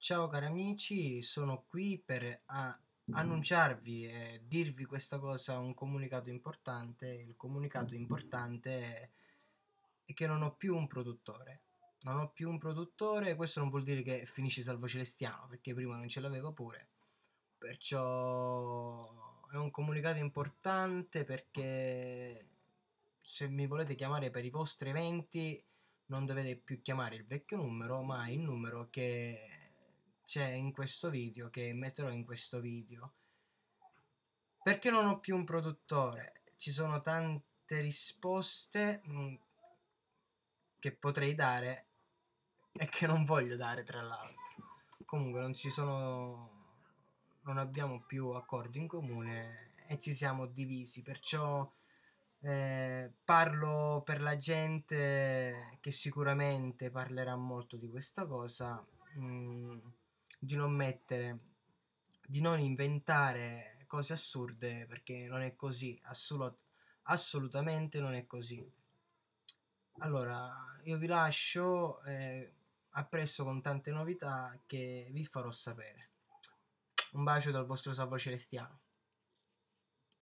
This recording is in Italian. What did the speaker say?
Ciao cari amici, sono qui per annunciarvi e dirvi questa cosa, un comunicato importante. Il comunicato importante è che non ho più un produttore. Non ho più un produttore, questo non vuol dire che finisce Salvo Celestiano, perché prima non ce l'avevo pure. Perciò è un comunicato importante perché se mi volete chiamare per i vostri eventi non dovete più chiamare il vecchio numero, ma il numero che c'è in questo video che metterò in questo video perché non ho più un produttore ci sono tante risposte mm, che potrei dare e che non voglio dare tra l'altro comunque non ci sono non abbiamo più accordi in comune e ci siamo divisi perciò eh, parlo per la gente che sicuramente parlerà molto di questa cosa mh, mm, di non mettere, di non inventare cose assurde perché non è così, assolut- assolutamente non è così. Allora, io vi lascio eh, appresso con tante novità che vi farò sapere. Un bacio dal vostro Salvo Celestiano.